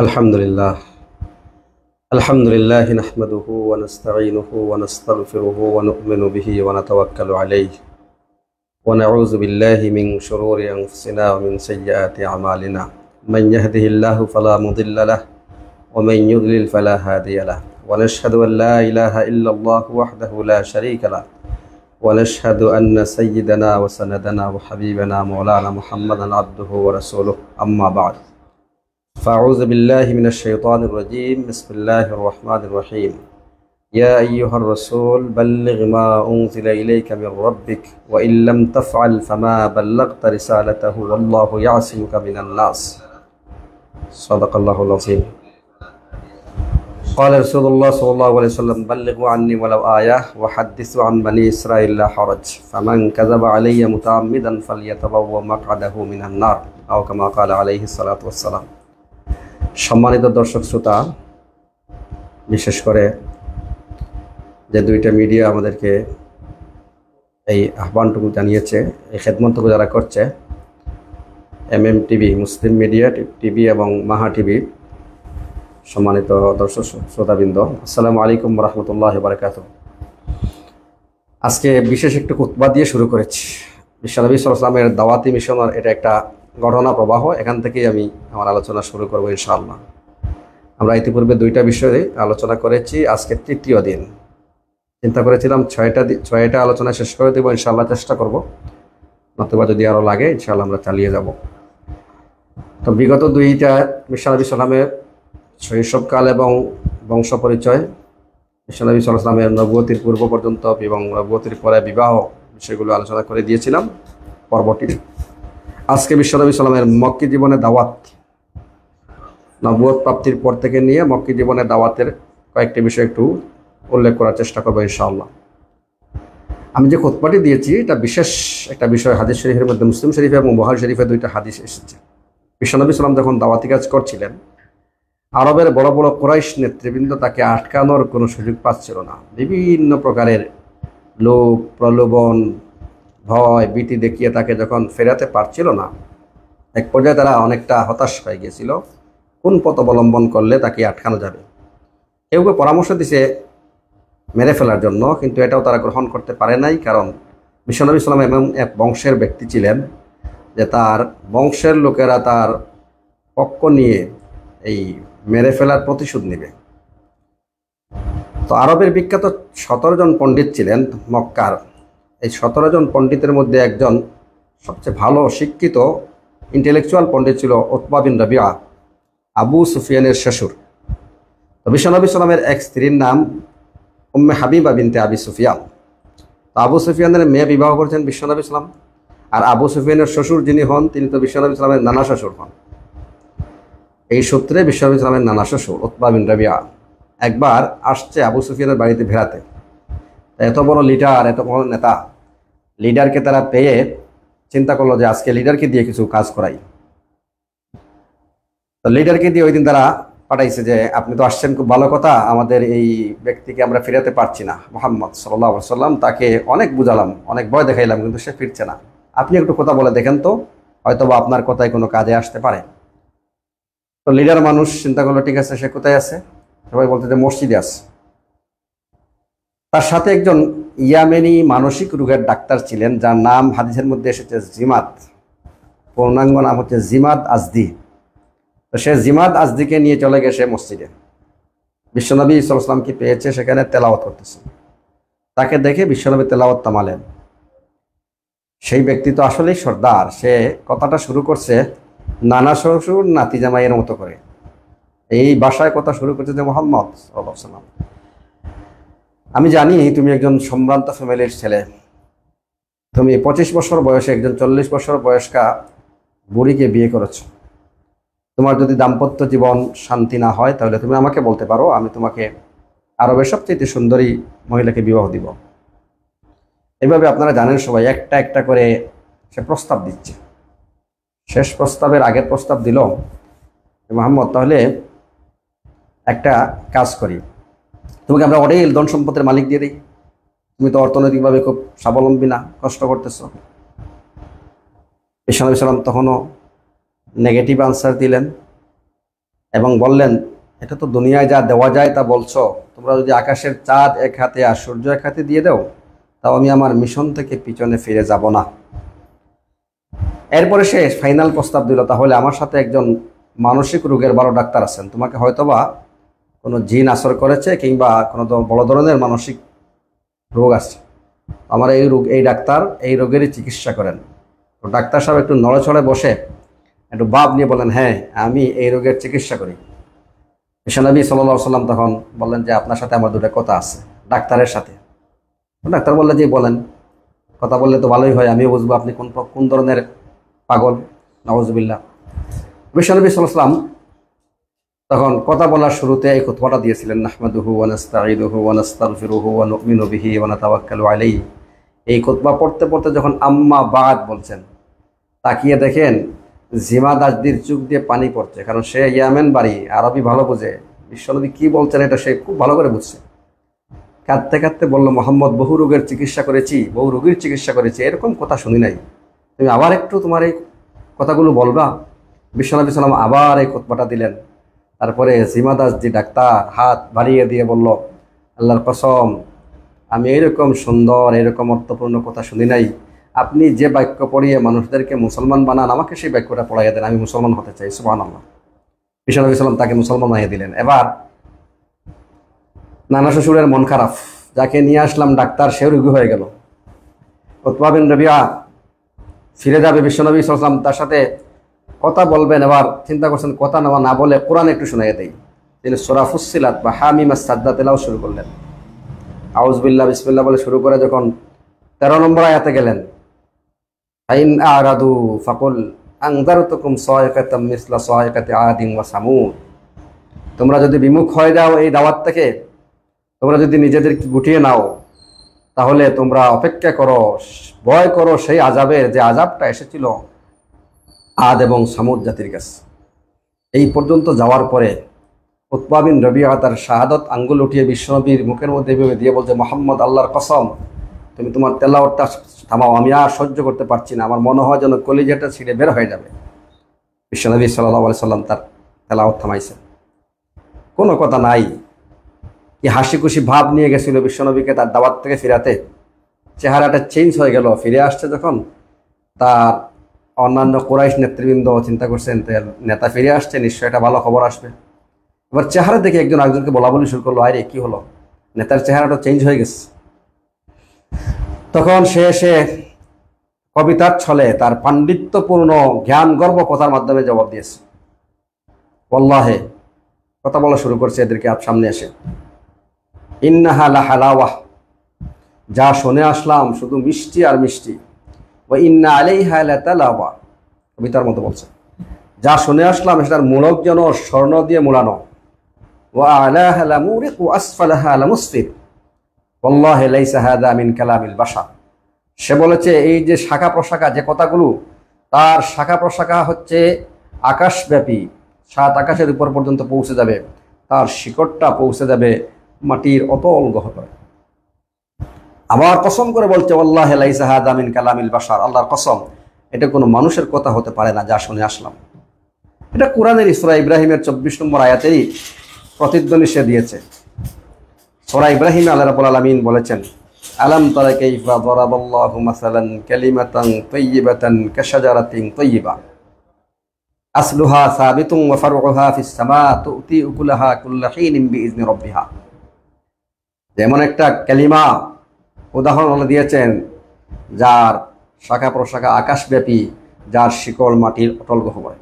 الحمد لله الحمد لله نحمده ونستعينه ونستغفره ونؤمن به ونتوكل عليه ونعوذ بالله من شرور أنفسنا ومن سيئات أعمالنا من يهده الله فلا مضل له ومن يضلل فلا هادي له ونشهد أن لا إله إلا الله وحده لا شريك له ونشهد أن سيدنا وسندنا وحبيبنا مولانا محمدا عبده ورسوله أما بعد فأعوذ بالله من الشيطان الرجيم بسم الله الرحمن الرحيم يا أيها الرسول بلغ ما أنزل إليك من ربك وإن لم تفعل فما بلغت رسالته والله يعصمك من الناس صدق الله العظيم قال رسول الله صلى الله عليه وسلم بلغوا عني ولو آية وحدثوا عن بني إسرائيل لا حرج فمن كذب علي متعمدا فليتبوأ مقعده من النار أو كما قال عليه الصلاة والسلام সম্মানিত দর্শক শ্রোতা বিশেষ করে যে দুইটা মিডিয়া আমাদেরকে এই আহ্বানটুকু জানিয়েছে এই খেদমতটুকু যারা করছে এম এম টিভি মুসলিম মিডিয়া টিভি এবং মাহা টিভি সম্মানিত দর্শক শ্রোতাবৃন্দ আসসালামু আলাইকুম রহমতুল্লাহ বারকাত আজকে বিশেষ একটু কুতবা দিয়ে শুরু করেছি বিশ্বনবী সালামের দাওয়াতি আর এটা একটা ঘটনা প্রবাহ এখান থেকেই আমি আমার আলোচনা শুরু করবো ইনশাআল্লাহ আমরা ইতিপূর্বে দুইটা বিষয়ে আলোচনা করেছি আজকে তৃতীয় দিন চিন্তা করেছিলাম ছয়টা ছয়টা আলোচনা শেষ করে দেবো ইনশাআল্লাহ চেষ্টা করব নতুবা যদি আরও লাগে ইনশাআল্লাহ আমরা চালিয়ে যাব তো বিগত দুইটা বিশ্বনবী সালামের শৈশবকাল এবং বংশ পরিচয় বিশ্বনবী সালামের নবগতির পূর্ব পর্যন্ত এবং নবগতির পরে বিবাহ বিষয়গুলো আলোচনা করে দিয়েছিলাম পরবর্তী আজকে বিশ্বনবী সাল্লামের মক্কি জীবনে দাওয়াত নবুয় প্রাপ্তির পর থেকে নিয়ে মক্কি জীবনে দাওয়াতের কয়েকটি বিষয় একটু উল্লেখ করার চেষ্টা করবো ইনশাআল্লাহ আমি যে খোঁতপাটি দিয়েছি এটা বিশেষ একটা বিষয় হাদিস শরীফের মধ্যে মুসলিম শরীফে এবং বহার শরীফে দুইটা হাদিস এসেছে বিশ্বনবী সালাম যখন দাওয়াতি কাজ করছিলেন আরবের বড় বড় কোরাইশ নেতৃবৃন্দ তাকে আটকানোর কোনো সুযোগ পাচ্ছিল না বিভিন্ন প্রকারের লোভ প্রলোভন ভয় বিটি দেখিয়ে তাকে যখন ফেরাতে পারছিল না এক পর্যায়ে তারা অনেকটা হতাশ হয়ে গিয়েছিল কোন পথ অবলম্বন করলে তাকে আটকানো যাবে কেউ কেউ পরামর্শ দিছে মেরে ফেলার জন্য কিন্তু এটাও তারা গ্রহণ করতে পারে নাই কারণ বিশ্বনবী ইসলাম এমন এক বংশের ব্যক্তি ছিলেন যে তার বংশের লোকেরা তার পক্ষ নিয়ে এই মেরে ফেলার প্রতিশোধ নেবে তো আরবের বিখ্যাত সতেরো জন পণ্ডিত ছিলেন মক্কার এই সতেরো জন পণ্ডিতের মধ্যে একজন সবচেয়ে ভালো শিক্ষিত ইন্টেলেকচুয়াল পণ্ডিত ছিল ওতবা বিন রবিয়া আবু সুফিয়ানের শ্বশুর তো বিশ্বনবী সালামের এক স্ত্রীর নাম উম্মে হাবিবা বিনতে আবি সুফিয়ান তো আবু সুফিয়ানের মেয়ে বিবাহ করেছেন বিশ্বনবী সালাম আর আবু সুফিয়ানের শ্বশুর যিনি হন তিনি তো বিশ্বনবী সালামের নানা শ্বশুর হন এই সূত্রে বিশ্বনবী সালামের নানা শ্বশুর ওতবা বিন রবিয়া একবার আসছে আবু সুফিয়ানের বাড়িতে ভেড়াতে এত বড় লিডার এত বড় নেতা লিডারকে তারা পেয়ে চিন্তা করলো যে আজকে লিডারকে দিয়ে কিছু কাজ করাই তো লিডারকে দিয়ে ওই দিন তারা পাঠাইছে যে আপনি তো আসছেন খুব ভালো কথা আমাদের এই ব্যক্তিকে আমরা ফেরাতে পারছি না মোহাম্মদ সাল্লাহ সাল্লাম তাকে অনেক বুঝালাম অনেক ভয় দেখাইলাম কিন্তু সে ফিরছে না আপনি একটু কথা বলে দেখেন তো হয়তো বা আপনার কথায় কোনো কাজে আসতে পারে তো লিডার মানুষ চিন্তা করলো ঠিক আছে সে কোথায় আছে সবাই বলতে যে মসজিদে আছে তার সাথে একজন ইয়ামেনি মানসিক রোগের ডাক্তার ছিলেন যার নাম হাদিসের মধ্যে এসেছে জিমাত পূর্ণাঙ্গ নাম হচ্ছে জিমাত আজদি তো সে জিমাত আজদিকে নিয়ে চলে গেছে মসজিদে বিশ্বনবী ইসলামকে পেয়েছে সেখানে তেলাওয়াত করতেছে তাকে দেখে বিশ্বনবী তেলাওয়াত থামালেন সেই ব্যক্তি তো আসলেই সর্দার সে কথাটা শুরু করছে নানা শ্বশুর নাতি জামাইয়ের মতো করে এই বাসায় কথা শুরু করছে যে মোহাম্মদ সাল্লাহ সাল্লাম আমি জানি তুমি একজন সম্ভ্রান্ত ফ্যামিলির ছেলে তুমি পঁচিশ বছর বয়সে একজন চল্লিশ বছর বয়স্কা বুড়িকে বিয়ে করেছ তোমার যদি দাম্পত্য জীবন শান্তি না হয় তাহলে তুমি আমাকে বলতে পারো আমি তোমাকে আরবের সবচেয়ে সুন্দরী মহিলাকে বিবাহ দিব এভাবে আপনারা জানেন সবাই একটা একটা করে সে প্রস্তাব দিচ্ছে শেষ প্রস্তাবের আগের প্রস্তাব দিল মোহাম্মদ তাহলে একটা কাজ করি তোমাকে আমরা অনেক ধন সম্পদের মালিক দিয়ে দিই তুমি তো অর্থনৈতিকভাবে খুব স্বাবলম্বী না কষ্ট করতেছ বিশ্বনবী সালাম তখনও নেগেটিভ আনসার দিলেন এবং বললেন এটা তো দুনিয়ায় যা দেওয়া যায় তা বলছো তোমরা যদি আকাশের চাঁদ এক হাতে আর সূর্য এক হাতে দিয়ে দাও তাও আমি আমার মিশন থেকে পিছনে ফিরে যাব না এরপরে সে ফাইনাল প্রস্তাব দিল তাহলে আমার সাথে একজন মানসিক রোগের ভালো ডাক্তার আছেন তোমাকে হয়তোবা কোনো জিন আসর করেছে কিংবা কোনো বড় ধরনের মানসিক রোগ আছে আমার এই রোগ এই ডাক্তার এই রোগেরই চিকিৎসা করেন তো ডাক্তার সাহেব একটু নড়ে বসে একটু বাপ নিয়ে বলেন হ্যাঁ আমি এই রোগের চিকিৎসা করি বিশ্বনবী সাল্লা সাল্লাম তখন বললেন যে আপনার সাথে আমার দুটো কথা আছে ডাক্তারের সাথে ডাক্তার বললেন যে বলেন কথা বললে তো ভালোই হয় আমিও বুঝবো আপনি কোন কোন ধরনের পাগল নওয়াজবিল্লা বিশ্বনবী সাল্লাম তখন কথা বলার শুরুতে এই খুতবাটা দিয়েছিলেন নাহমাদুহু এই খুতবা পড়তে পড়তে যখন আম্মা বাদ বলছেন তাকিয়ে দেখেন জিমা দাসদির চুক দিয়ে পানি পড়ছে কারণ সে ইয়ামেন বাড়ি আরবি ভালো বোঝে বিশ্বনবী কি বলছেন এটা সে খুব ভালো করে বুঝছে কাঁদতে কাঁদতে বলল মোহাম্মদ বহু রোগের চিকিৎসা করেছি বহু রোগীর চিকিৎসা করেছি এরকম কথা শুনি নাই তুমি আবার একটু তোমার এই কথাগুলো বলবা বিশ্বনবী সালাম আবার এই কথাটা দিলেন তারপরে সীমা দাসজি ডাক্তার হাত বাড়িয়ে দিয়ে বলল আল্লাহর কসম আমি এরকম সুন্দর এরকম অর্থপূর্ণ কথা শুনি নাই আপনি যে বাক্য পড়িয়ে মানুষদেরকে মুসলমান বানান আমাকে সেই বাক্যটা পড়াইয়া দেন আমি মুসলমান হতে চাই সুবাহ আল্লাহ বিশাল ইসলাম তাকে মুসলমান বানিয়ে দিলেন এবার নানা শ্বশুরের মন খারাপ যাকে নিয়ে আসলাম ডাক্তার সেও রুগী হয়ে গেল উৎপাবিন রবিয়া ফিরে যাবে বিশ্বনবী ইসলাম তার সাথে কথা বলবেন এবার চিন্তা করছেন কথা নেওয়া না বলে কোরআন একটু শোনাই দেয় তিনি সোরাফুসিলাত বা হামিমা সাদ্দা তেলাও শুরু করলেন আউজবিল্লা বিসমিল্লা বলে শুরু করে যখন তেরো নম্বর আয়াতে গেলেন ফাকুল তোমরা যদি বিমুখ হয়ে যাও এই দাওয়াত থেকে তোমরা যদি নিজেদের গুটিয়ে নাও তাহলে তোমরা অপেক্ষা করো ভয় করো সেই আজাবের যে আজাবটা এসেছিল আদ এবং সামুদ জাতির কাছে এই পর্যন্ত যাওয়ার পরে উৎপাবিন রবিয়া তার শাহাদত আঙ্গুল উঠিয়ে বিশ্বনবীর মুখের মধ্যে ভেবে দিয়ে বলছে মোহাম্মদ আল্লাহর কসম তুমি তোমার তেলাওয়ারটা থামাও আমি আর সহ্য করতে পারছি না আমার মনে হয় যেন কলিজাটা ছিঁড়ে বের হয়ে যাবে বিশ্বনবী সাল্লাহ সাল্লাম তার তেলাওয়াত থামাইছেন কোনো কথা নাই কি হাসি খুশি ভাব নিয়ে গেছিল বিশ্বনবীকে তার দাওয়াত থেকে ফিরাতে চেহারাটা চেঞ্জ হয়ে গেল ফিরে আসছে যখন তার অন্যান্য কোরাইশ নেতৃবৃন্দ চিন্তা করছেন নেতা ফিরে আসছে নিশ্চয়ই একটা ভালো খবর আসবে এবার চেহারা দেখে একজন আরেকজনকে বলা বলি শুরু করলো আরে কি হলো নেতার চেহারাটা চেঞ্জ হয়ে গেছে তখন সে এসে কবিতার ছলে তার পাণ্ডিত্যপূর্ণ জ্ঞান গর্ব কথার মাধ্যমে জবাব দিয়েছে অল্লাহে কথা বলা শুরু করছে এদেরকে আপ সামনে এসে ইন্নাহা লাহালাওয়াহ যা শুনে আসলাম শুধু মিষ্টি আর মিষ্টি ও কবিতার মতো বলছে যা শুনে আসলাম সেটার মূলক যেন স্বর্ণ দিয়ে মোড়ানো ও আলাহালা কালামিল বাসা সে বলেছে এই যে শাখা প্রশাখা যে কথাগুলো তার শাখা প্রশাখা হচ্ছে আকাশব্যাপী সাত আকাশের উপর পর্যন্ত পৌঁছে যাবে তার শিকড়টা পৌঁছে যাবে মাটির অতল গহ্বরে আবার কসম করে বলছে আল্লাহ কালামিল বাসার আল্লাহর কসম এটা কোনো মানুষের কথা হতে পারে না যা শুনে আসলাম এটা কোরআনের ইসরা ইব্রাহিমের চব্বিশ নম্বর আয়াতেরই প্রতিদ্বন্দ্বী সে দিয়েছে সোরা ইব্রাহিম আল্লাহ আলমিন বলেছেন আলাম তারা আসলুহা যেমন একটা কালিমা উদাহরণ আল্লাহ দিয়েছেন যার শাখা প্রশাখা আকাশব্যাপী যার শিকড় মাটির অটল গহবরে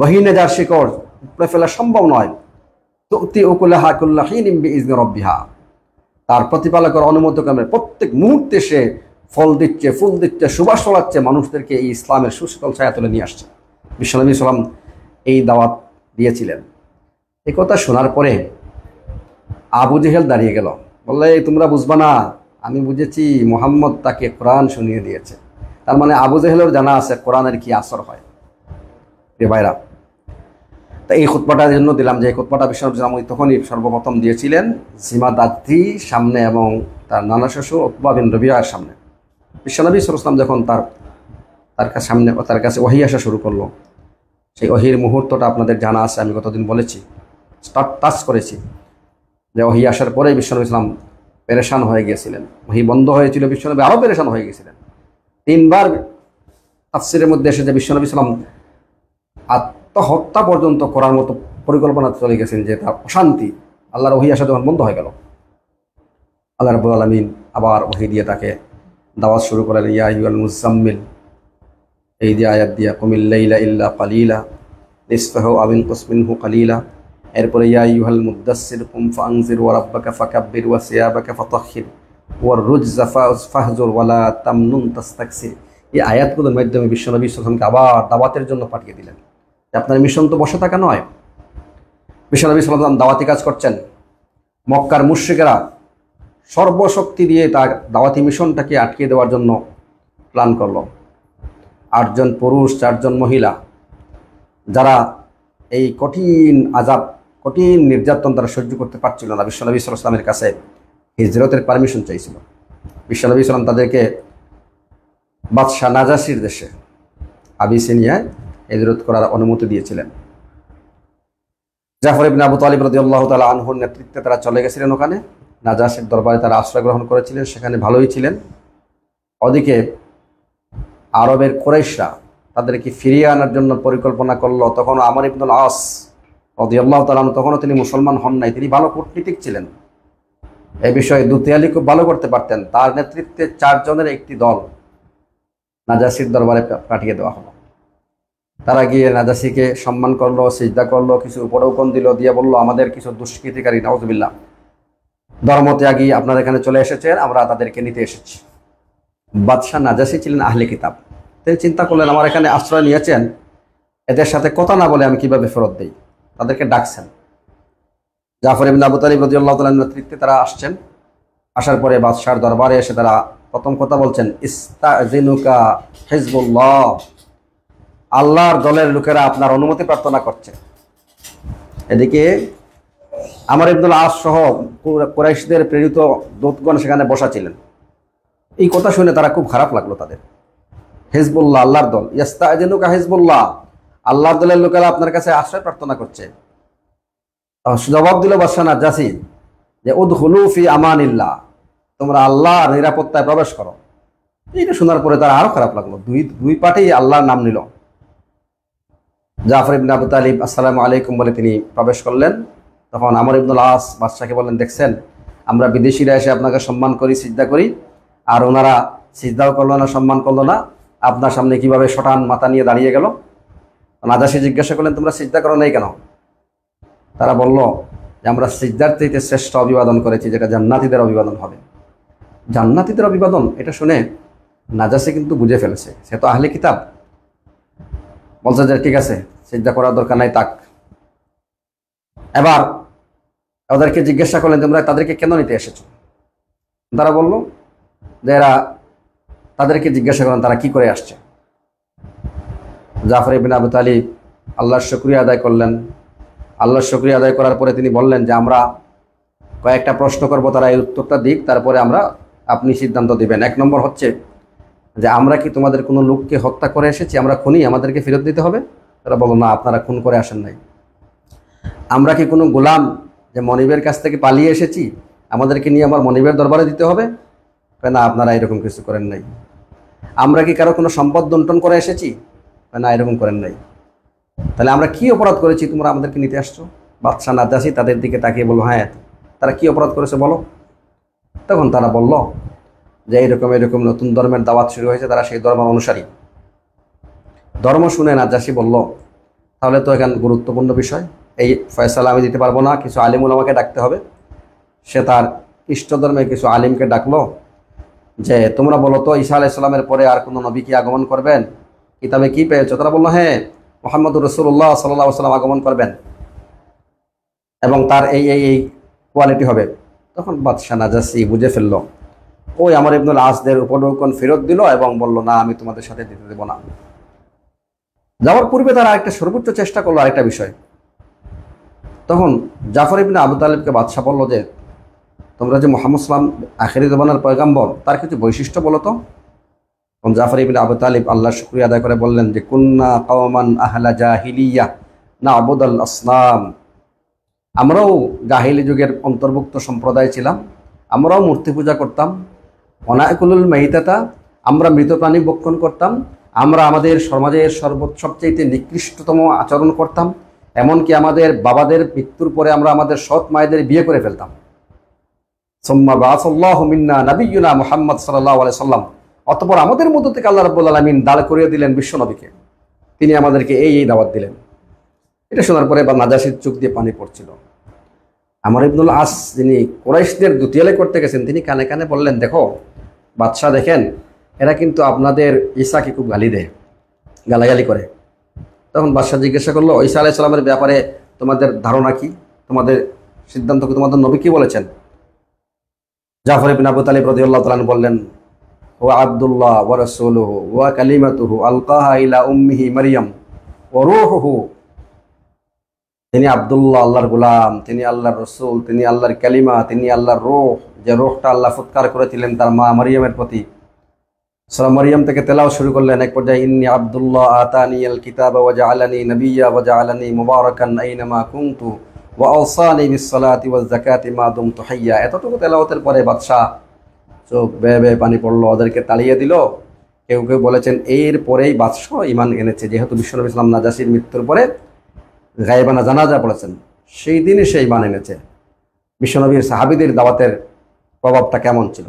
গহীনে যার শিকড় উপড়ে ফেলা সম্ভব নয় তুক্তি উকুল্লাহা কুল্লাহীন ইম্বি তার প্রতিপালকের অনুমতক্রমে প্রত্যেক মুহূর্তে সে ফল দিচ্ছে ফুল দিচ্ছে সুবাস চলাচ্ছে মানুষদেরকে এই ইসলামের সুশীতল ছায়া তুলে নিয়ে আসছে বিশ্বনবী সালাম এই দাওয়াত দিয়েছিলেন এ কথা শোনার পরে আবু জেহেল দাঁড়িয়ে গেল বললে তোমরা বুঝবা না আমি বুঝেছি মোহাম্মদ তাকে কোরআন শুনিয়ে দিয়েছে তার মানে আবু জেহেলের জানা আছে কোরআনের কি আসর হয় রে ভাইরা তা এই খুতপাটার জন্য দিলাম যে এই খুতপাটা বিশ্বনাথ তখনই সর্বপ্রথম দিয়েছিলেন সীমা দাত্রী সামনে এবং তার নানা শ্বশুর অথবা বিন রবিয়ার সামনে বিশ্বনবী সরুসলাম যখন তার তার কাছে সামনে তার কাছে ওহি আসা শুরু করলো সেই অহির মুহূর্তটা আপনাদের জানা আছে আমি কতদিন বলেছি টাচ করেছি যে ওহি আসার পরে বিশ্বনবী ইসলাম পেরেশান হয়ে গিয়েছিলেন ওহি বন্ধ হয়েছিল বিশ্বনবী আরও পেরেশান হয়ে গিয়েছিলেন তিনবার তাফসিরের মধ্যে এসে যে বিশ্বনবী ইসলাম আত্মহত্যা পর্যন্ত করার মতো পরিকল্পনা চলে গেছেন যে তার অশান্তি আল্লাহর ওহি আসা যখন বন্ধ হয়ে গেল আল্লাহ রবুল আলমিন আবার ওহি দিয়ে তাকে দাওয়াত শুরু করেন ইয়া ইউল মুজাম্মিল এই দিয়ে আয়াত দিয়া কুমিল্লা ইল্লা কালিলা নিসফাহ আবিন কসমিন হু কালিলা এরপরে ইয়া ইউহাল মুদাসির কুম ফাংজির ওয়ারাব্বাকা ফাকাব্বির ওয়া সিয়াবাকা ফাতাহির ওয়ার রুজ জাফা ফাহজুর ওয়ালা তামনুন তাস্তাকসির এই আয়াতগুলোর মাধ্যমে বিশ্বনবী ইসলামকে আবার দাওয়াতের জন্য পাঠিয়ে দিলেন আপনার মিশন তো বসে থাকা নয় বিশ্বনবী সাল্লাম দাওয়াতি কাজ করছেন মক্কার মুশ্রিকেরা সর্বশক্তি দিয়ে তার দাওয়াতি মিশনটাকে আটকে দেওয়ার জন্য প্ল্যান করল আটজন পুরুষ চারজন মহিলা যারা এই কঠিন আজাব কঠিন নির্যাতন তারা সহ্য করতে পারছিল না বিশ্বনবী ইসলামের কাছে হিজরতের পারমিশন চাইছিল বিশ্বনবী ইসলাম তাদেরকে বাদশাহ নাজাসির দেশে আবিসিনিয়ায় হিজরত করার অনুমতি দিয়েছিলেন জাফর ইবিন আবু তালিব রদি আল্লাহ তালা আনহুর নেতৃত্বে তারা চলে গেছিলেন ওখানে নাজাসের দরবারে তারা আশ্রয় গ্রহণ করেছিলেন সেখানে ভালোই ছিলেন ওদিকে আরবের কোরাইশরা তাদেরকে ফিরিয়ে আনার জন্য পরিকল্পনা করলো তখন আমার ইবনুল আস অদিয়াল্লাহ তখনও তিনি মুসলমান হন নাই তিনি ভালো কূটনীতিক ছিলেন এই বিষয়ে আলী খুব ভালো করতে পারতেন তার নেতৃত্বে চারজনের একটি দল নাজাসির দরবারে পাঠিয়ে দেওয়া হলো তারা গিয়ে নাজাসিকে সম্মান করলো সিজদা করলো কিছু উপরৌকন দিল দিয়ে বললো আমাদের কিছু দুষ্কৃতিকারী নওয়াজবিল্লা ধর্ম ত্যাগী আপনার এখানে চলে এসেছেন আমরা তাদেরকে নিতে এসেছি বাদশাহ নাজাসি ছিলেন আহলে কিতাব তিনি চিন্তা করলেন আমার এখানে আশ্রয় নিয়েছেন এদের সাথে কথা না বলে আমি কিভাবে ফেরত দিই তাদেরকে ডাকছেন জাফর ইবিন আবু তালিব রদিউল্লাহ তালার নেতৃত্বে তারা আসছেন আসার পরে বাদশাহ দরবারে এসে তারা প্রথম কথা বলছেন ইস্তাজিনুকা হিজবুল্লাহ আল্লাহর দলের লোকেরা আপনার অনুমতি প্রার্থনা করছে এদিকে আমার ইবদুল আস সহ কোরাইশদের প্রেরিত দূতগণ সেখানে বসা ছিলেন এই কথা শুনে তারা খুব খারাপ লাগলো তাদের হিজবুল্লাহ আল্লাহর দল ইস্তাজিনুকা আজিনুকা হিজবুল্লাহ আল্লাহ আবদুল্লাহ লোকেরা আপনার কাছে আশ্রয় প্রার্থনা করছে জবাব দিল বাসানা জাসিদ যে উদ হুলুফি আমানিল্লাহ তোমরা আল্লাহ নিরাপত্তায় প্রবেশ করো এইটা শোনার পরে তার আরও খারাপ লাগলো দুই দুই পার্টি আল্লাহর নাম নিল জাফর ইবিন আবু তালিব আসসালামু আলাইকুম বলে তিনি প্রবেশ করলেন তখন আমর ইবনুল আস বাদশাকে বললেন দেখছেন আমরা বিদেশিরা এসে আপনাকে সম্মান করি সিদ্ধা করি আর ওনারা সিদ্ধাও করলো না সম্মান করলো না আপনার সামনে কিভাবে শটান মাথা নিয়ে দাঁড়িয়ে গেল মাদাসী জিজ্ঞাসা করলেন তোমরা সিজদা করো নাই কেন তারা বলল যে আমরা সিজদার চাইতে শ্রেষ্ঠ অভিবাদন করেছি যেটা জান্নাতিদের অভিবাদন হবে জান্নাতিদের অভিবাদন এটা শুনে নাজাসে কিন্তু বুঝে ফেলেছে সে তো আহলে কিতাব বলছে যে ঠিক আছে সিজদা করার দরকার নাই তাক এবার ওদেরকে জিজ্ঞাসা করলেন তোমরা তাদেরকে কেন নিতে এসেছো তারা বলল যে এরা তাদেরকে জিজ্ঞাসা করেন তারা কি করে আসছে জাফর ইবিন আবু তালিব আল্লাহর শুক্রিয়া আদায় করলেন আল্লাহর শুক্রিয়া আদায় করার পরে তিনি বললেন যে আমরা কয়েকটা প্রশ্ন করব তারা এই উত্তরটা দিক তারপরে আমরা আপনি সিদ্ধান্ত দিবেন এক নম্বর হচ্ছে যে আমরা কি তোমাদের কোনো লোককে হত্যা করে এসেছি আমরা খুনি আমাদেরকে ফেরত দিতে হবে তারা বলো না আপনারা খুন করে আসেন নাই আমরা কি কোনো গোলাম যে মনিবের কাছ থেকে পালিয়ে এসেছি আমাদেরকে নিয়ে আমার মনিবের দরবারে দিতে হবে না আপনারা এরকম কিছু করেন নাই আমরা কি কারো কোনো সম্পদ দন্টন করে এসেছি না এরকম করেন নাই তাহলে আমরা কি অপরাধ করেছি তোমরা আমাদেরকে নিতে আসছো বাদশাহ নাদাসি তাদের দিকে তাকিয়ে বললো হ্যাঁ তারা কি অপরাধ করেছে বলো তখন তারা বলল যে এরকম এরকম নতুন ধর্মের দাওয়াত শুরু হয়েছে তারা সেই ধর্ম অনুসারী ধর্ম শুনে নাজাসি বলল তাহলে তো এখান গুরুত্বপূর্ণ বিষয় এই ফয়সালা আমি দিতে পারবো না কিছু আলিমুল আমাকে ডাকতে হবে সে তার খ্রিস্ট ধর্মে কিছু আলিমকে ডাকলো যে তোমরা বলো তো ঈশা আলাইসালামের পরে আর কোনো নবী কি আগমন করবেন কিতাবে কি পেয়েছ তারা বললো হ্যাঁ মোহাম্মদুর রসুল্লাহ সাল্লাহ সাল্লাম আগমন করবেন এবং তার এই এই এই কোয়ালিটি হবে তখন বাদশাহ নাজাসি বুঝে ফেললো ওই আমার ইবনুল আসদের উপঢৌকন ফেরত দিল এবং বলল না আমি তোমাদের সাথে দিতে দেবো না যাওয়ার পূর্বে তারা একটা সর্বোচ্চ চেষ্টা করলো আরেকটা বিষয় তখন জাফর ইবনে আবু তালিবকে বাদশাহ বললো যে তোমরা যে মোহাম্মদ সাল্লাম আখেরি জবানার পয়গাম্বর তার কিছু বৈশিষ্ট্য বলো তো তখন জাফর ইবিন আবু তালিব আল্লাহ শুক্রিয়া আদায় করে বললেন যে কুন্না কওমান আহলা জাহিলিয়া না আবুদাল আসলাম আমরাও জাহিলি যুগের অন্তর্ভুক্ত সম্প্রদায় ছিলাম আমরাও মূর্তি পূজা করতাম অনায়কুল মেহিতাতা আমরা মৃত প্রাণী বক্ষণ করতাম আমরা আমাদের সমাজের সর্ব সবচেয়েতে নিকৃষ্টতম আচরণ করতাম এমনকি আমাদের বাবাদের মৃত্যুর পরে আমরা আমাদের সৎ মায়েদের বিয়ে করে ফেলতাম সোম্মা বাসল্লাহ মিন্না নবীনা মোহাম্মদ সাল্লাহ আলাই সাল্লাম অতপর আমাদের মধ্য থেকে আল্লাহ রাবুল আলমিন দাঁড় করিয়ে দিলেন বিশ্বনবীকে তিনি আমাদেরকে এই এই দাওয়াত দিলেন এটা শোনার পরে বা নাজাসির চোখ দিয়ে পানি পড়ছিল আমার ইবনুল আস যিনি কোরাইশদের দুতিয়ালে করতে গেছেন তিনি কানে কানে বললেন দেখো বাদশাহ দেখেন এরা কিন্তু আপনাদের ঈশাকে খুব গালি দেয় গালাগালি করে তখন বাদশাহ জিজ্ঞাসা করলো ঈসা আলাইসালামের ব্যাপারে তোমাদের ধারণা কি তোমাদের সিদ্ধান্ত তোমাদের নবী কি বলেছেন জাফর ইবিন আবু তালিব রদিউল্লাহ তালান বললেন তিনি আল্লাহর তিনি আল্লাহর রসুল তিনি আল্লাহর কালিমা তিনি আল্লাহর রোহ যে রোহটা আল্লাহ ফুৎকার করেছিলেন তার মা মরিয়মের প্রতি সালাম মরিয়ম থেকে তেলাও শুরু করলেন এক পর্যায়ে ইন্নি আবদুল্লাহ আতানি আল কিতাব ওয়াজা আলানি নবিয়া ওয়াজা আলানি মুবারকান আইনামা কুন্তু ওয়া আওসানি বিসসালাতি ওয়াজ জাকাতি মা তো হাইয়া এতটুকু তেলাওতের পরে বাদশাহ চোখ বে বেয়ে পানি পড়লো ওদেরকে তাড়িয়ে দিল কেউ কেউ বলেছেন এর পরেই বাদশাহ ইমান এনেছে যেহেতু বিশ্বনবী ইসলাম নাজাসির মৃত্যুর পরে গায়েবানা জানাজা পড়েছেন সেই দিনই সে ইমান এনেছে বিশ্বনবীর সাহাবিদের দাওয়াতের প্রভাবটা কেমন ছিল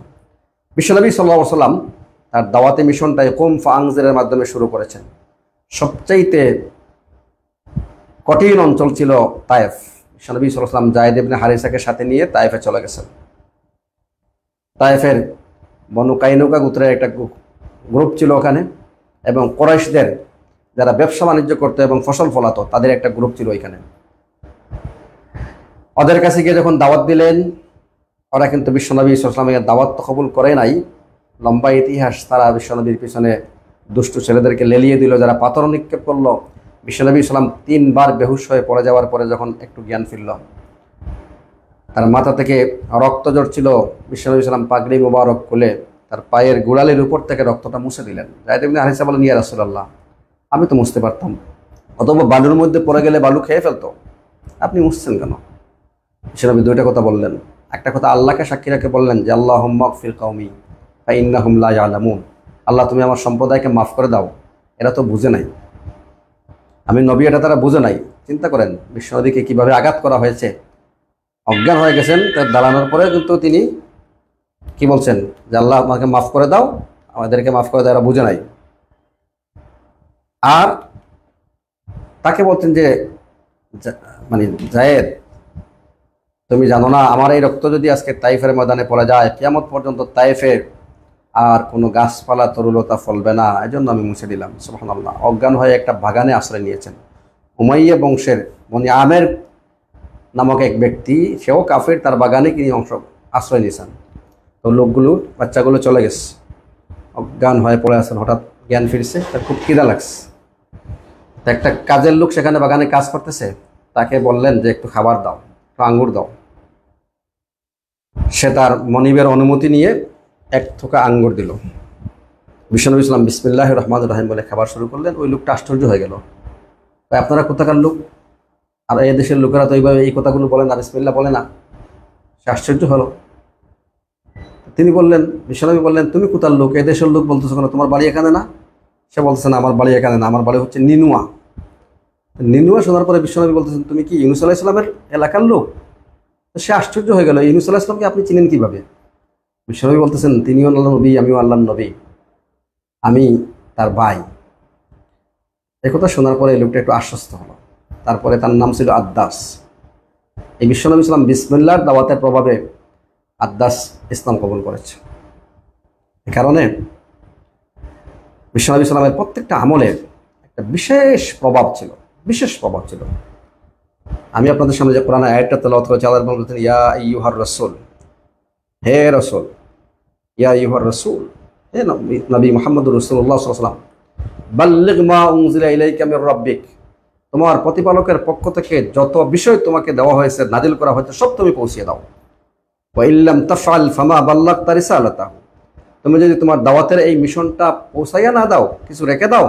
বিশ্বনবী সাল্লা সাল্লাম তার দাওয়াতি মিশনটা কোম ফাংজের মাধ্যমে শুরু করেছেন সবচাইতে কঠিন অঞ্চল ছিল তায়েফ বিশ্বনবী সাল্লাম জায়দেবনে হারিসাকে সাথে নিয়ে তায়েফে চলে গেছেন তায়েফের বনু কাইনুকা গোত্রের একটা গ্রুপ ছিল ওখানে এবং কোরাইশদের যারা ব্যবসা বাণিজ্য করতো এবং ফসল ফলাতো তাদের একটা গ্রুপ ছিল ওইখানে ওদের কাছে গিয়ে যখন দাওয়াত দিলেন ওরা কিন্তু বিশ্বনবী ইসলামের দাওয়াত তো কবুল করে নাই লম্বা ইতিহাস তারা বিশ্বনবীর পিছনে দুষ্টু ছেলেদেরকে লেলিয়ে দিল যারা পাথর নিক্ষেপ করলো বিশ্বনবী ইসলাম তিনবার বেহুশ হয়ে পড়ে যাওয়ার পরে যখন একটু জ্ঞান ফিরল তার মাথা থেকে রক্ত ছিল বিশ্বনবী ইসলাম পাগড়ি মোবারক খুলে তার পায়ের গোড়ালির উপর থেকে রক্তটা মুছে দিলেন জায়দ ইবনে হারিসা বলেন ইয়া রাসুলাল্লাহ আমি তো মুছতে পারতাম অথবা বালুর মধ্যে পড়ে গেলে বালু খেয়ে ফেলতো আপনি মুছছেন কেন বিশ্বনবী দুইটা কথা বললেন একটা কথা আল্লাহকে সাক্ষী রাখে বললেন যে আল্লাহ হোম্মক ফির কৌমি বা ইন্না হুমলা আলামুন আল্লাহ তুমি আমার সম্প্রদায়কে মাফ করে দাও এরা তো বুঝে নাই আমি নবী এটা তারা বুঝে নাই চিন্তা করেন বিশ্বনবীকে কীভাবে আঘাত করা হয়েছে অজ্ঞান হয়ে গেছেন তার দাঁড়ানোর পরে কিন্তু তিনি কি বলছেন যে আল্লাহ আমাকে মাফ করে দাও আমাদেরকে মাফ করে দাও এরা বুঝে নাই আর তাকে বলছেন যে মানে জায়েদ তুমি জানো না আমার এই রক্ত যদি আজকে তাইফের ময়দানে পড়ে যায় কেমন পর্যন্ত তাইফের আর কোনো গাছপালা তরুলতা ফলবে না এই জন্য আমি মুছে দিলাম সোহান আল্লাহ অজ্ঞান হয়ে একটা বাগানে আশ্রয় নিয়েছেন উমাইয়া বংশের মানে আমের নামক এক ব্যক্তি সেও কাফের তার বাগানে তিনি অংশ আশ্রয় নিয়েছেন তো লোকগুলো বাচ্চাগুলো চলে গেছে অজ্ঞান হয়ে পড়ে আছেন হঠাৎ জ্ঞান ফিরছে তার খুব কিদা লাগছে তো একটা কাজের লোক সেখানে বাগানে কাজ করতেছে তাকে বললেন যে একটু খাবার দাও একটু আঙ্গুর দাও সে তার মনিবের অনুমতি নিয়ে এক থোকা আঙ্গুর দিল বিষ্ণু ইসলাম বিসমিল্লাহ রহমান রহিম বলে খাবার শুরু করলেন ওই লোকটা আশ্চর্য হয়ে গেল আপনারা কোথাকার লোক আর এই দেশের লোকেরা তো এইভাবে এই কথাগুলো বলে না বিসমিল্লা বলে না সে আশ্চর্য হলো তিনি বললেন বিশ্বনবী বললেন তুমি কোথার লোক এদেশের লোক বলতেছো কেন তোমার বাড়ি এখানে না সে বলতেছে না আমার বাড়ি এখানে না আমার বাড়ি হচ্ছে নিনুয়া নিনুয়া শোনার পরে বিশ্বনবী বলতেছেন তুমি কি ইউনুস আল্লাহ ইসলামের এলাকার লোক সে আশ্চর্য হয়ে গেল ইউনুস আল্লাহ ইসলামকে আপনি চিনেন কীভাবে বিশ্বনবী বলতেছেন তিনিও আল্লাহ নবী আমিও আল্লাহ নবী আমি তার ভাই একথা শোনার পরে লোকটা একটু আশ্বস্ত হলো তারপরে তার নাম ছিল আদ্দাস এই বিশ্বনবী ইসলাম বিসমুল্লার দাওয়াতের প্রভাবে আদ্দাস ইসলাম কবল করেছে এ কারণে বিশ্বনবী ইসলামের প্রত্যেকটা আমলে একটা বিশেষ প্রভাব ছিল বিশেষ প্রভাব ছিল আমি আপনাদের সামনে যে কোরআন আয়াতটা তেলাওয়াত করেছি আল্লাহ বলতেন ইয়া হার রসুল হে রসুল ইয়া ইউহার রসুল হে নবী মোহাম্মদ রসুল্লাহ সাল্লাম বাল্লিগ মা উনজিলা ইলাইকা মির তোমার প্রতিপালকের পক্ষ থেকে যত বিষয় তোমাকে দেওয়া হয়েছে নাজিল করা হয়েছে সব তুমি পৌঁছিয়ে দাও ওয়াইল্লাম তাফাল ফামা বাল্লাক তারিসা আল্লাহ তুমি যদি তোমার দাওয়াতের এই মিশনটা পৌঁছাইয়া না দাও কিছু রেখে দাও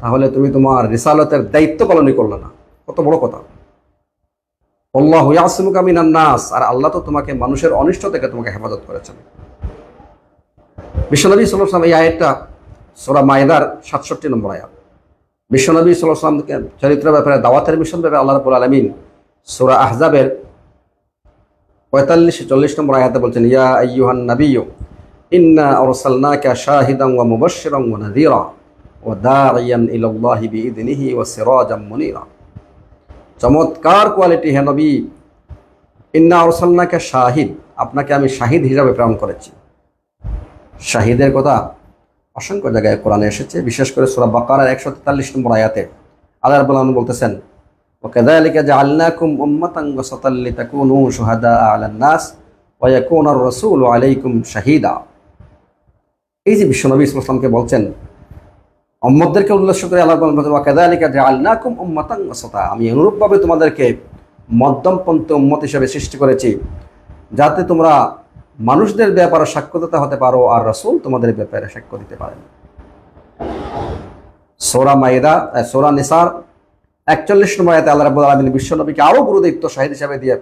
তাহলে তুমি তোমার রিসালতের দায়িত্ব পালনই করলে না কত বড় কথা আল্লাহ ইয়াসমুক নাস আর আল্লাহ তো তোমাকে মানুষের অনিষ্ট থেকে তোমাকে হেফাজত করেছেন বিশ্বনবী সাল্লাম এই আয়েরটা সোরা মায়দার সাতষট্টি নম্বর আয়াত বিশ্বনবী সাল্লাহামকে চরিত্র ব্যাপারে দাওয়াতের মিশন ব্যাপারে আল্লাহ রাবুল আলমিন সুরা আহজাবের পঁয়তাল্লিশ চল্লিশ নম্বর আয়াতে বলছেন ইয়া আইয়ুহান নবীয় ইন্না অরসালনাকা শাহিদাম ওয়া মুবাশশিরাম ওয়া নাযীরা ওয়া দাঈয়ান ইলাল্লাহি বিইذনিহি ওয়া সিরাজাম মুনীরা চমৎকার কোয়ালিটি হে নবী ইন্না অরসালনাকা শাহিদ আপনাকে আমি শাহিদ হিসাবে প্রেরণ করেছি শাহিদের কথা অসংখ্য জায়গায় কোরআনে এসেছে বিশেষ করে সুরা বাকারার একশো তেতাল্লিশ নম্বর আয়াতে আল্লাহ রাবুল আলম বলতেছেন وكذلك جعلناكم أمة وسطا لتكونوا شهداء على الناس রসুল ও আলাইকুম شهيدا এই যে বিশ্বনবী ইসলামকে বলছেন অম্মদদেরকে উল্লেখ করে আল্লাহ যে জাআলনাকুম উম্মাতান ওয়াসাতা আমি অনুরূপভাবে তোমাদেরকে মধ্যমপন্থী উম্মত হিসেবে সৃষ্টি করেছি যাতে তোমরা মানুষদের ব্যাপারে সাক্ষ্যদাতা হতে পারো আর রাসুল তোমাদের ব্যাপারে সাক্ষ্য দিতে পারেন সোরা মাইদা সোরা নিসার একচল্লিশ নম্বর আল্লাহ রাবুল আলমিন বিশ্বনবীকে আরও গুরুদায়িত্ব শাহিদ হিসাবে দিয়ে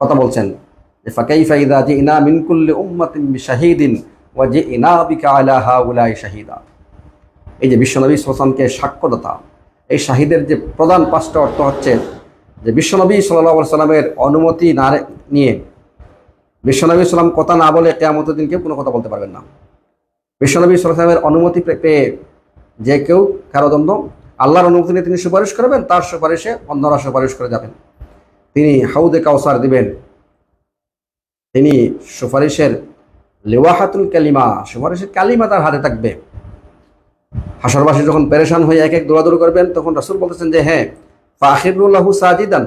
কথা বলছেন ফাকাই ফাইদা যে ইনা মিনকুল্লি উম্মাতিন শাহিদিন ওয়া যে ইনা বিকা আলাহা হা উলাই শাহিদা এই যে বিশ্বনবী সোসানকে সাক্ষ্যদাতা এই শাহিদের যে প্রধান পাঁচটা অর্থ হচ্ছে যে বিশ্বনবী সাল্লাহ সাল্লামের অনুমতি না নিয়ে বিশ্বনবী সাল্লাম কথা না বলে কেয়ামত দিন কেউ কোনো কথা বলতে পারবেন না বিশ্বনবী সালামের অনুমতি পেয়ে যে কেউ কারোদণ্ড আল্লাহর অনুমতি নিয়ে তিনি সুপারিশ করবেন তার সুপারিশে অন্যরা সুপারিশ করে যাবেন তিনি হাউদে কাউসার দিবেন তিনি সুপারিশের লেওয়াহাতুল কালিমা সুপারিশের কালিমা তার হাতে থাকবে হাসরবাসী যখন পেরেশান হয়ে এক এক দৌড়াদৌড় করবেন তখন রাসুল বলতেছেন যে হ্যাঁ ফাহিবুল্লাহু সাজিদান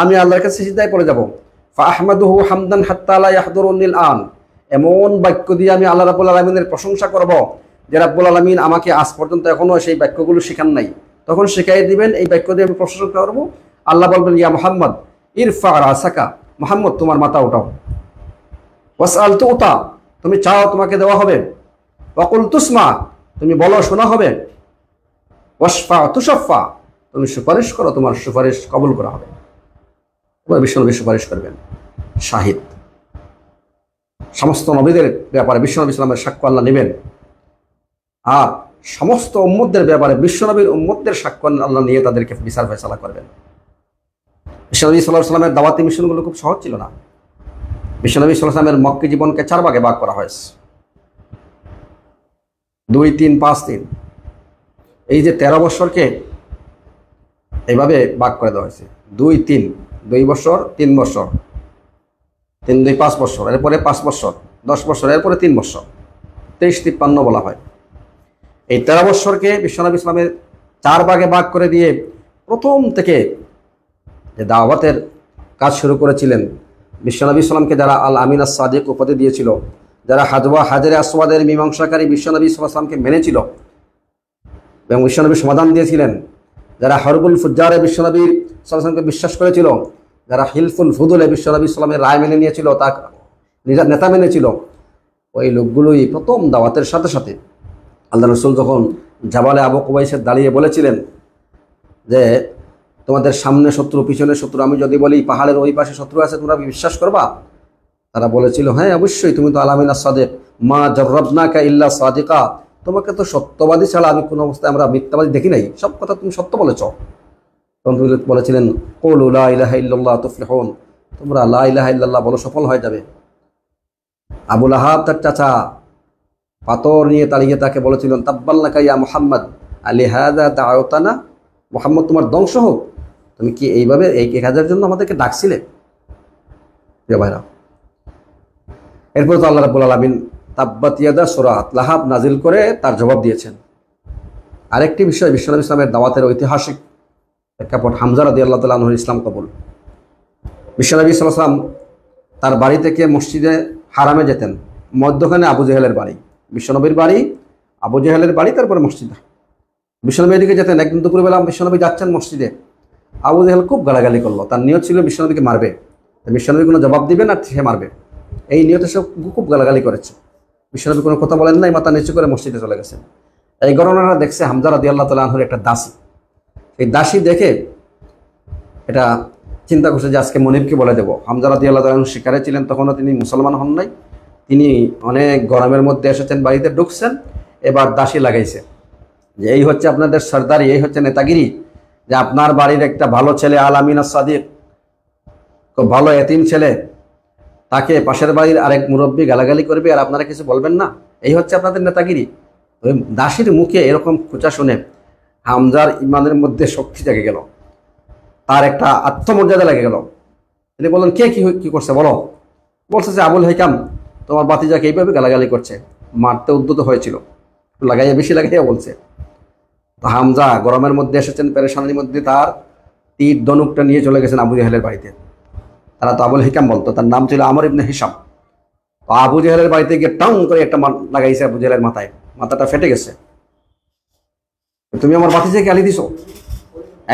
আমি আল্লাহর কাছে সিদ্ধায় পড়ে যাব হামদান আন এমন বাক্য দিয়ে আমি আল্লাহ রাবুল আলমিনের প্রশংসা করব যে রাব্বুল আলমিন আমাকে আজ পর্যন্ত এখনও সেই বাক্যগুলো শেখান নাই তখন শেখাই দিবেন এই বাক্য দিয়ে আমি প্রশংসা করবো আল্লাহ বলবেন ইয়া মোহাম্মদ ইরফা সাকা মোহাম্মদ তোমার মাথা ওঠাও ওয়াস আল উতা তুমি চাও তোমাকে দেওয়া হবে অকুল তুসমা তুমি বলো শোনা হবে ওয়াসফা তুষফা তুমি সুপারিশ করো তোমার সুপারিশ কবুল করা হবে এবার বিশ্বনবী সুপারিশ করবেন শাহিদ সমস্ত নবীদের ব্যাপারে বিশ্বনবী ইসলামের সাক্ষ্য আল্লাহ নেবেন আর সমস্ত উম্মদের ব্যাপারে বিশ্বনবীর উম্মদের সাক্ষ্য আল্লাহ নিয়ে তাদেরকে বিচার ফেসলা করবেন বিশ্বনবী সাল্লাহ সাল্লামের দাওয়াতি মিশনগুলো খুব সহজ ছিল না বিশ্বনবী সাল্লাহ সাল্লামের মক্কি জীবনকে চার ভাগে ভাগ করা হয়েছে দুই তিন পাঁচ তিন এই যে তেরো বছরকে এইভাবে বাক করে দেওয়া হয়েছে দুই তিন দুই বছর তিন বছর তিন দুই পাঁচ বছর এরপরে পাঁচ বছর দশ বছর এরপরে তিন বছর তেইশ তিপ্পান্ন বলা হয় এই তেরো বৎসরকে বিশ্বনবী ইসলামের চার ভাগে ভাগ করে দিয়ে প্রথম থেকে যে দাওয়াতের কাজ শুরু করেছিলেন বিশ্বনবী ইসলামকে যারা আল আমিন সাদেক উপাধি দিয়েছিল যারা হাজবা হাজারে আসওয়াদের মীমাংসাকারী বিশ্বনবী ইসলামকে মেনেছিল এবং বিশ্বনবী সমাধান দিয়েছিলেন যারা হরবুল ফুজ্জারে বিশ্বনবীর সাল্লামকে বিশ্বাস করেছিল যারা হিলফুল ফুদুলে নবী ইসলামের রায় মেনে নিয়েছিল তা নিজের নেতা মেনেছিল ওই লোকগুলোই প্রথম দাওয়াতের সাথে সাথে আল্লাহ রসুল যখন জাবালে আবু কুবাইসে দাঁড়িয়ে বলেছিলেন যে তোমাদের সামনে শত্রু পিছনে শত্রু আমি যদি বলি পাহাড়ের ওই পাশে শত্রু আছে তোমরা বিশ্বাস করবা তারা বলেছিল হ্যাঁ অবশ্যই তুমি তো আলামিনা সাদেক মা জর্রবনাকা ইল্লা সাদিকা তোমাকে তো সত্যবাদী ছাড়া আমি কোনো অবস্থায় আমরা মিথ্যাবাদী দেখি নাই সব কথা তুমি সত্য বলেছ বলেছিলেন কৌল উল্লাহ ইলাহা তোমরা লা ইলাহা বলো সফল হয়ে যাবে আবুল আহাব তার চাচা পাতর নিয়ে তাড়িয়ে তাকে বলেছিলেন তাব্বাল্লাকা ইয়া মোহাম্মদ আলিহাদা তাওতানা মোহাম্মদ তোমার ধ্বংস হোক তুমি কি এইভাবে এই এক হাজারের জন্য আমাদেরকে ডাকছিলে ভাইরা এরপর তো আল্লাহ রাবুল আলমিন তাব্বাতিয়াদা সোরাত লাহাব নাজিল করে তার জবাব দিয়েছেন আরেকটি বিষয় বিশ্বনাথ ইসলামের দাওয়াতের ঐতিহাসিক প্রেক্ষাপট হামজা রাদি আল্লাহ তাল্লাহ ইসলাম কবুল বিশ্বনবী সাল্লাম তার বাড়ি থেকে মসজিদে হারামে যেতেন মধ্যখানে আবু জেহেলের বাড়ি বিশ্বনবীর বাড়ি আবু জেহেলের বাড়ি তারপরে মসজিদ বিশ্বনবী এদিকে যেতেন একদিন দুপুরবেলা বিশ্বনবী যাচ্ছেন মসজিদে আবু জেহেল খুব গালাগালি করলো তার নিয়ত ছিল বিশ্বনবীকে মারবে বিশ্বনবী কোনো জবাব দিবে না সে মারবে এই নিয়তে সে খুব গালাগালি করেছে বিশ্বনবী কোনো কথা বলেন নাই মাতা নিচু করে মসজিদে চলে গেছে এই ঘটনাটা দেখছে হামজার আদি আল্লাহ তালাহুর একটা দাসী এই দাসী দেখে এটা চিন্তা করছে যে আজকে মনিবকে বলে দেবো হামজারাতি আল্লাহ তালন শিকারে ছিলেন তখনও তিনি মুসলমান হন নাই তিনি অনেক গরমের মধ্যে এসেছেন বাড়িতে ঢুকছেন এবার দাসী লাগাইছে যে এই হচ্ছে আপনাদের সর্দারি এই হচ্ছে নেতাগিরি যে আপনার বাড়ির একটা ভালো ছেলে আল আমিন সাদিক খুব ভালো এতিম ছেলে তাকে পাশের বাড়ির আরেক মুরব্বী গালাগালি করবে আর আপনারা কিছু বলবেন না এই হচ্ছে আপনাদের নেতাগিরি দাসীর মুখে এরকম খোঁচা শুনে হামজার ইমানের মধ্যে শক্তি জাগে গেল তার একটা আত্মমর্যাদা লেগে গেল তিনি বললেন কে কি কি করছে বলো বলছে যে আবুল হাইকাম তোমার বাতিজাকে এইভাবে গালাগালি করছে মারতে উদ্যত হয়েছিল লাগাইয়া বেশি লাগাইয়া বলছে তো হামজা গরমের মধ্যে এসেছেন পেরেশানির মধ্যে তার তীর দনুকটা নিয়ে চলে গেছেন আবু জাহেলের বাড়িতে তারা তো আবুল হিকাম বলতো তার নাম ছিল আমর ইবনে হিসাম তো আবু জাহেলের বাড়িতে গিয়ে টাউন করে একটা লাগাইছে আবু জাহেলের মাথায় মাথাটা ফেটে গেছে তুমি আমার থেকে গালি দিস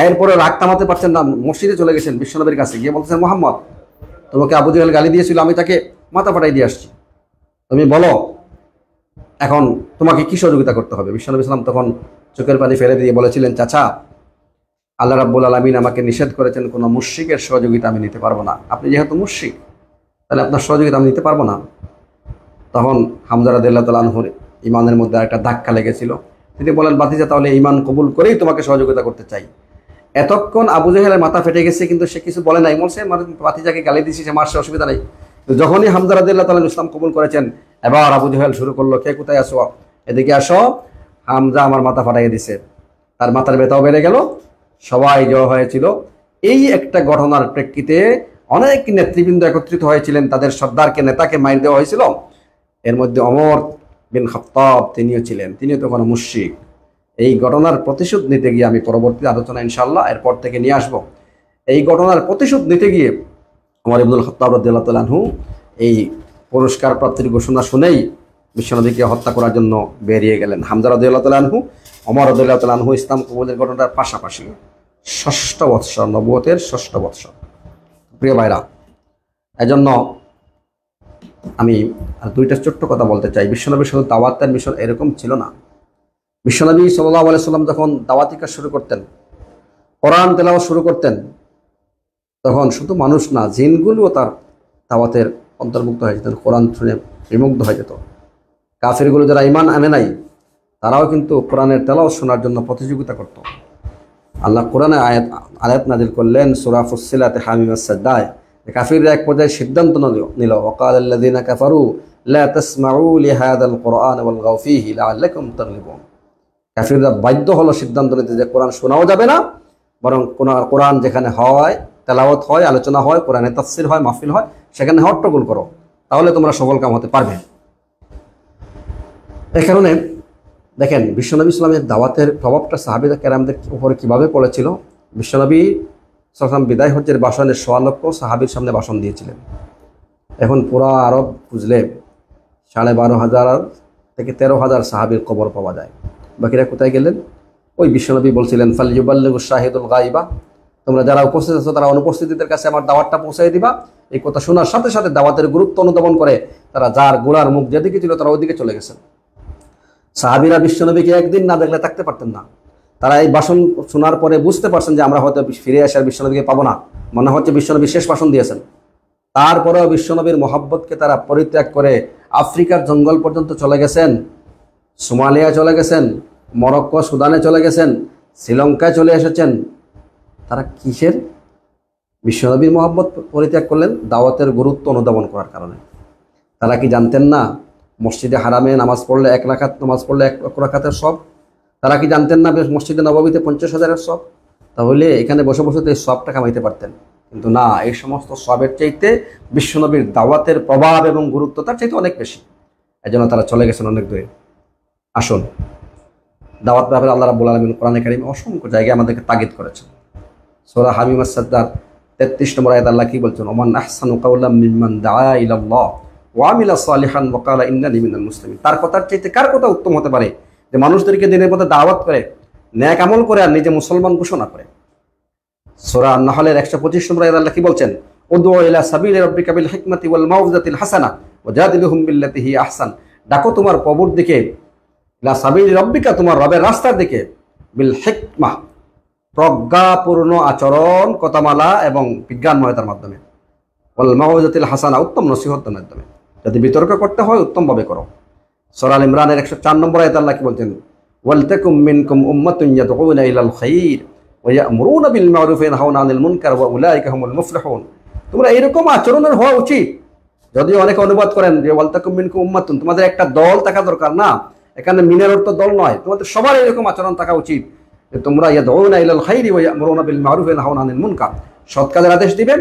এরপরে রাগ থামাতে পারছেন না মসজিদে চলে গেছেন বিশ্বনবীর কাছে গিয়ে বলতেছেন মোহাম্মদ তোমাকে আবু জেহেল গালি দিয়েছিল আমি তাকে মাথা ফাটাই দিয়ে আসছি তুমি বলো এখন তোমাকে কি সহযোগিতা করতে হবে বিশ্বনবী ইসলাম তখন চোখের পানি ফেলে দিয়ে বলেছিলেন চাচা আল্লাহ রাব্বুল আলমিন আমাকে নিষেধ করেছেন কোনো মুশ্রিকের সহযোগিতা আমি নিতে পারবো না আপনি যেহেতু মুশ্রিক তাহলে আপনার সহযোগিতা আমি নিতে পারবো না তখন হামজারাদ আল্লাহ তালহুর ইমানের মধ্যে একটা ধাক্কা লেগেছিল তিনি বলেন বাতিজা তাহলে ইমান কবুল করেই তোমাকে সহযোগিতা করতে চাই এতক্ষণ আবু জাহেলের মাথা ফেটে গেছে কিন্তু সে কিছু বলে নাই বলছে মানে বাতিজাকে গালি দিছি সে মারছে অসুবিধা নেই যখনই হামদা রাদিল্লাহ তালা ইসলাম কবুল করেছেন এবার আবু জাহেল শুরু করলো কে কোথায় আসো এদিকে আসো হামজা আমার মাথা ফাটাইয়ে দিছে তার মাথার ব্যথাও বেড়ে গেল সবাই জড়ো হয়েছিল এই একটা ঘটনার প্রেক্ষিতে অনেক নেতৃবৃন্দ একত্রিত হয়েছিলেন তাদের সর্দারকে নেতাকে মাইর দেওয়া হয়েছিল এর মধ্যে অমর বিন খতাব তিনিও ছিলেন তিনিও তখন মুশ্রিক এই ঘটনার প্রতিশোধ নিতে গিয়ে আমি পরবর্তী আলোচনা ইনশাল্লাহ এরপর থেকে নিয়ে আসব এই ঘটনার প্রতিশোধ নিতে গিয়ে আমার ইবনুল খতাব রদ্দাল্লাহ তালাহু এই পুরস্কার প্রাপ্তির ঘোষণা শুনেই বিশ্বনবীকে হত্যা করার জন্য বেরিয়ে গেলেন হামজা রদুল্লাহ তালাহু অমর রদুল্লাহ তালাহু ইসলাম কবুলের ঘটনার পাশাপাশি ষষ্ঠ বৎসর নবতের ষষ্ঠ বৎসর প্রিয় ভাইরা এজন্য আমি দুইটা ছোট্ট কথা বলতে চাই বিশ্বনবী শুধু দাওয়াতের মিশন এরকম ছিল না বিশ্বনবী সাল্লাহ আলাইসাল্লাম যখন দাওয়াতি কাজ শুরু করতেন কোরআন তেলাওয়া শুরু করতেন তখন শুধু মানুষ না জিনগুলো তার দাওয়াতের অন্তর্ভুক্ত হয়ে যেতেন কোরআন শুনে বিমুগ্ধ হয়ে যেত কাফিরগুলো যারা ইমান আনে নাই তারাও কিন্তু কোরআনের তেলাও শোনার জন্য প্রতিযোগিতা করত আল্লাহ কোরআনে আয়াত আয়াত নাজিল করলেন সুরাফুসিলাতে হামিমা সাদ্দায় কাফিররা এক পর্যায়ে সিদ্ধান্ত নিল ওকাল আল্লাদিনা কাফারু কাফিররা বাধ্য হলো সিদ্ধান্ত নিতে যে কোরআন শোনাও যাবে না বরং কোরআন যেখানে হয় তেলাওয়াত হয় আলোচনা হয় কোরআনে তাফসির হয় মাহফিল হয় সেখানে হট্টগোল করো তাহলে তোমরা সফল কাম হতে পারবে এ কারণে দেখেন বিশ্বনবী ইসলামের দাওয়াতের প্রভাবটা সাহাবিদা কেরামদের উপরে কীভাবে পড়েছিল বিশ্বনবী সালাম বিদায় হজ্জের বাসনের সোয়া লক্ষ সাহাবির সামনে বাসন দিয়েছিলেন এখন পুরা আরব বুঝলে সাড়ে বারো হাজার থেকে তেরো হাজার সাহাবির কবর পাওয়া যায় বাকিরা কোথায় গেলেন ওই বিশ্বনবী বলছিলেন ফালিউবাল্লু শাহিদুল গাইবা তোমরা যারা উপস্থিত আছো তারা অনুপস্থিতিদের কাছে আমার দাওয়াতটা পৌঁছাই দিবা এই কথা শোনার সাথে সাথে দাওয়াতের গুরুত্ব অনুধাবন করে তারা যার গোড়ার মুখ যেদিকে ছিল তারা ওইদিকে চলে গেছেন সাহাবিরা বিশ্বনবীকে একদিন না দেখলে থাকতে পারতেন না তারা এই বাসন শোনার পরে বুঝতে পারছেন যে আমরা হয়তো ফিরে আসে আর বিশ্বনবীকে পাবো না মনে হচ্ছে বিশ্বনবী শেষ বাসন দিয়েছেন তারপরেও বিশ্বনবীর মহাব্বতকে তারা পরিত্যাগ করে আফ্রিকার জঙ্গল পর্যন্ত চলে গেছেন সোমালিয়া চলে গেছেন মরক্কো সুদানে চলে গেছেন শ্রীলঙ্কায় চলে এসেছেন তারা কিসের বিশ্বনবীর মোহাম্মত পরিত্যাগ করলেন দাওয়াতের গুরুত্ব অনুধাবন করার কারণে তারা কি জানতেন না মসজিদে হারামে নামাজ পড়লে এক রাখাত নামাজ পড়লে এক রাখাতের সব তারা কি জানতেন না মসজিদে নবাবিতে পঞ্চাশ হাজারের সব তাহলে এখানে বসে বসে তো এই সবটা কামাইতে পারতেন কিন্তু না এই সমস্ত সবের চাইতে বিশ্বনবীর দাওয়াতের প্রভাব এবং গুরুত্ব তার চাইতে অনেক বেশি এই জন্য তারা চলে গেছেন অনেক দূরে আসুন দাওয়াত ব্যাপারে আল্লাহ রাবুল আলমিন কোরআন একাডেমি অসংখ্য জায়গায় আমাদেরকে তাগিদ করেছেন সোরা হামিম সাদ্দার তেত্রিশ নম্বর আয়াত আল্লাহ কি বলছেন ওমান আহসান কাউল্লাহ মিম্মান দায়া ওয়ামিলা সালিহান ওকালা ইন্দা লিমিনাল মুসলিম তার কথার চাইতে কার কথা উত্তম হতে পারে যে মানুষদেরকে দিনের মধ্যে দাওয়াত করে ন্যাক আমল করে আর নিজে মুসলমান ঘোষণা করে সোরা নাহলের একশো পঁচিশ নম্বর আল্লাহ কি বলছেন উদু ইলা সাবিল রব্বিকা বিল হিকমতি ওয়াল মাউজাতিল হাসানা ওয়াজাদিলুহুম বিল্লাতিহি আহসান ডাকো তোমার কবর দিকে ইলা সাবিল রব্বিকা তোমার রবের রাস্তার দিকে বিল হিকমা প্রজ্ঞাপূর্ণ আচরণ কথামালা এবং বিজ্ঞানময়তার মাধ্যমে ওয়াল মাউজাতিল হাসানা উত্তম নসিহতের মাধ্যমে যদি বিতর্ক করতে হয় উত্তমভাবে করো সরাল ইমরানের একশো চার নম্বর আয়ত আল্লাহ কি বলছেন ওয়ালতাকুম মিনকুম উম্মাতুন ইয়াদউনা ইলাল খাইর ওয়া ইয়ামুরুনা বিল মারুফ ওয়া ইয়ানহাউনা আনিল মুনকার ওয়া উলাইকা হুমুল মুফলিহুন তোমরা এরকম আচরণের হওয়া উচিত যদিও অনেকে অনুবাদ করেন যে ওয়ালতাকুম মিনকুম উম্মাতুন তোমাদের একটা দল থাকা দরকার না এখানে মিনের অর্থ দল নয় তোমাদের সবার এরকম আচরণ থাকা উচিত যে তোমরা ইয়া ইয়াদউনা ইলাল খাইর ওয়া ইয়ামুরুনা বিল মারুফ ওয়া ইয়ানহাউনা আনিল মুনকার সৎ আদেশ দিবেন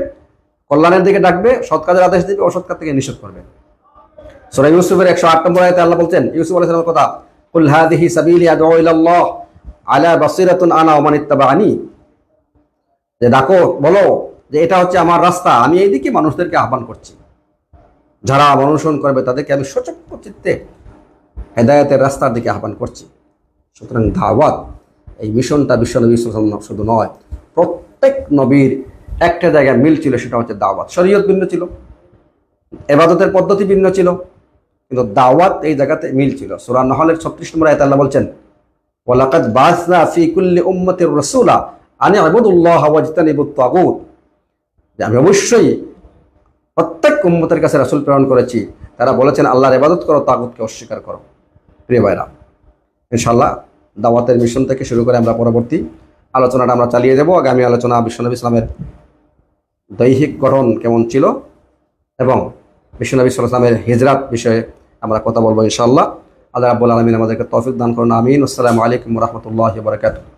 কল্যাণের দিকে ডাকবে সৎ আদেশ দিবে অসৎ কাজ থেকে নিষেধ করবে সুরা ইউসুফের একশো আট নম্বর আয়তে আল্লাহ বলছেন ইউসুফ আলাইসালামের কথা কুল হাদিহি সাবিলি আদউ ইলাল্লাহ আলা বাসিরাতুন আনা ওয়া মান যে ডাকো বলো যে এটা হচ্ছে আমার রাস্তা আমি এইদিকে মানুষদেরকে আহ্বান করছি যারা অনুসরণ করবে তাদেরকে আমি সচক্ষ চিত্তে হেদায়তের রাস্তার দিকে আহ্বান করছি সুতরাং দাওয়াত এই মিশনটা বিশ্বনবী ইসলাম শুধু নয় প্রত্যেক নবীর একটা জায়গায় মিল ছিল সেটা হচ্ছে দাওয়াত শরীয়ত ভিন্ন ছিল এবাদতের পদ্ধতি ভিন্ন ছিল কিন্তু দাওয়াত এই জায়গাতে মিল ছিল সুরা নহলের ছত্রিশ নম্বর আয়ত বলছেন ওলাকাত বাসনা ফিকুল্লি উম্মতের রসুলা আনি আবুদুল্লাহ তাগুত যে আমি অবশ্যই প্রত্যেক উম্মতের কাছে রাসুল প্রেরণ করেছি তারা বলেছেন আল্লাহর ইবাদত করো তাগুতকে অস্বীকার করো প্রিয় ভাইরা ইনশাল্লাহ দাওয়াতের মিশন থেকে শুরু করে আমরা পরবর্তী আলোচনাটা আমরা চালিয়ে যাব আগামী আলোচনা বিশ্বনবী ইসলামের দৈহিক গঠন কেমন ছিল এবং বিশ্বনবী সাল্লামের হিজরাত বিষয়ে আমরা কথা বলবো ইনশাল্লাহ আল্লাহ রাবুল আলমিন আমাদেরকে তৌফিক দান করুন আমিন আসসালামু আলাইকুম রহমতুল্লাহ বরকাত